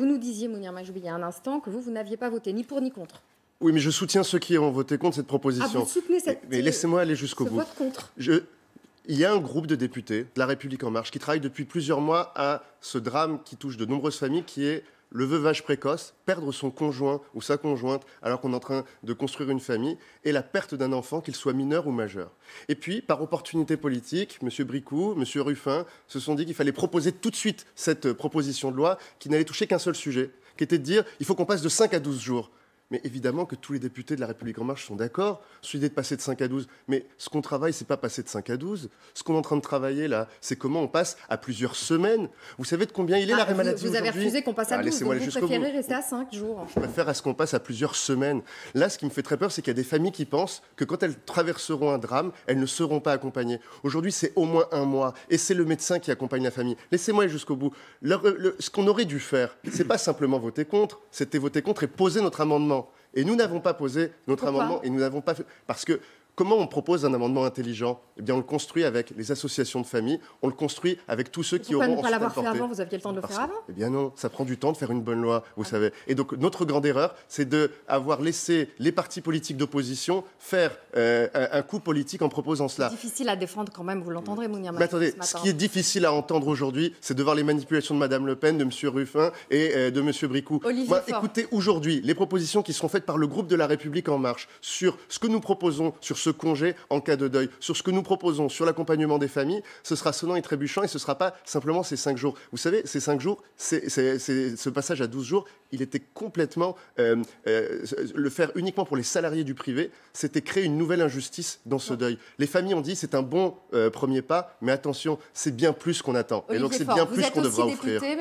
Vous nous disiez, Mounir Majoubi, il y a un instant, que vous, n'aviez pas voté ni pour ni contre. Oui, mais je soutiens ceux qui ont voté contre cette proposition. Ah, vous soutenez cette... Mais, laissez-moi aller jusqu'au bout. Vote contre. Il y a un groupe de députés de La République En Marche qui travaille depuis plusieurs mois à ce drame qui touche de nombreuses familles, qui est le veuvage précoce, perdre son conjoint ou sa conjointe alors qu'on est en train de construire une famille, et la perte d'un enfant, qu'il soit mineur ou majeur. Et puis, par opportunité politique, M. Bricou, M. Ruffin se sont dit qu'il fallait proposer tout de suite cette euh, proposition de loi qui n'allait toucher qu'un seul sujet, qui était de dire qu'il faut qu'on passe de 5 à 12 jours mais évidemment que tous les députés de la République En Marche sont d'accord sur l'idée de passer de 5 à 12. Mais ce qu'on travaille, ce n'est pas passer de 5 à 12. Ce qu'on est en train de travailler là, c'est comment on passe à plusieurs semaines. Vous savez de combien il est ah, la l'arrêt maladie Vous avez refusé qu'on passe à 12. Ah, vous préférez rester à 5 jours. Je préfère à ce qu'on passe à plusieurs semaines. Là, ce qui me fait très peur, c'est qu'il y a des familles qui pensent que quand elles traverseront un drame, elles ne seront pas accompagnées. Aujourd'hui, c'est au moins un mois. Et c'est le médecin qui accompagne la famille. Laissez-moi aller jusqu'au bout. ce qu'on aurait dû faire, c'est pas simplement voter contre, c'était voter contre et poser notre amendement. Et nous n'avons pas posé notre amendement et nous n'avons pas fait. Parce que Comment on propose un amendement intelligent Eh bien, on le construit avec les associations de famille, on le construit avec tous ceux qui auront. Vous ne pas l'avoir fait avant Vous aviez le temps de le faire avant Eh bien non, ça prend du temps de faire une bonne loi, vous ah. savez. Et donc, notre grande erreur, c'est d'avoir laissé les partis politiques d'opposition faire euh, un coup politique en proposant cela. Difficile à défendre quand même, vous l'entendrez, Mounir Mais attendez, ce, qui est difficile à entendre aujourd'hui, c'est de voir les manipulations de Mme Le Pen, de M. Ruffin et euh, de M. Bricou. Moi, écoutez aujourd'hui les propositions qui seront faites par le groupe de la République en marche sur ce que nous proposons sur ce congé en cas de deuil. Sur ce que nous proposons, sur l'accompagnement des familles, ce sera sonnant et trébuchant et ce ne sera pas simplement ces cinq jours. Vous savez, ces cinq jours, c'est, ce passage à 12 jours, il était complètement... Euh, euh, le faire uniquement pour les salariés du privé, c'était créer une nouvelle injustice dans ce deuil. Les familles ont dit, c'est un bon euh, premier pas, mais attention, c'est bien plus qu'on attend. et donc c'est bien plus qu'on devra offrir.